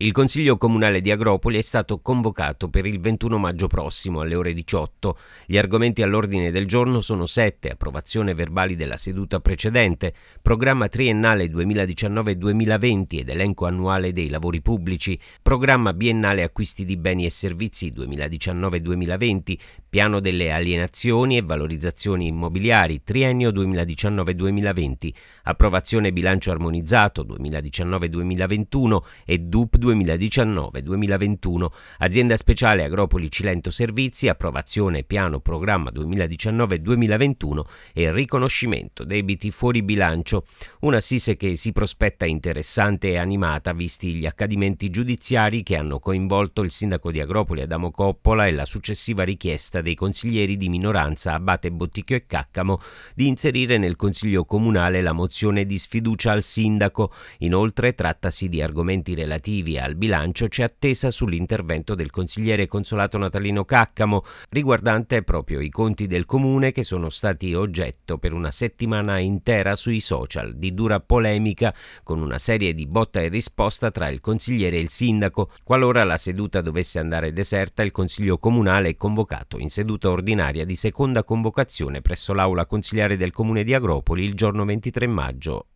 Il Consiglio Comunale di Agropoli è stato convocato per il 21 maggio prossimo alle ore 18. Gli argomenti all'ordine del giorno sono 7, approvazione verbali della seduta precedente, programma triennale 2019-2020 ed elenco annuale dei lavori pubblici, programma biennale acquisti di beni e servizi 2019-2020, piano delle alienazioni e valorizzazioni immobiliari triennio 2019-2020, approvazione bilancio armonizzato 2019-2021 e DUP 2019 2019-2021, azienda speciale Agropoli Cilento Servizi, approvazione piano programma 2019-2021 e riconoscimento debiti fuori bilancio, una sisse che si prospetta interessante e animata visti gli accadimenti giudiziari che hanno coinvolto il sindaco di Agropoli Adamo Coppola e la successiva richiesta dei consiglieri di minoranza Abate Botticchio e Caccamo di inserire nel Consiglio Comunale la mozione di sfiducia al sindaco. Inoltre trattasi di argomenti relativi Tuttavia al bilancio c'è attesa sull'intervento del consigliere consolato Natalino Caccamo riguardante proprio i conti del comune che sono stati oggetto per una settimana intera sui social di dura polemica con una serie di botta e risposta tra il consigliere e il sindaco. Qualora la seduta dovesse andare deserta il consiglio comunale è convocato in seduta ordinaria di seconda convocazione presso l'aula consiliare del comune di Agropoli il giorno 23 maggio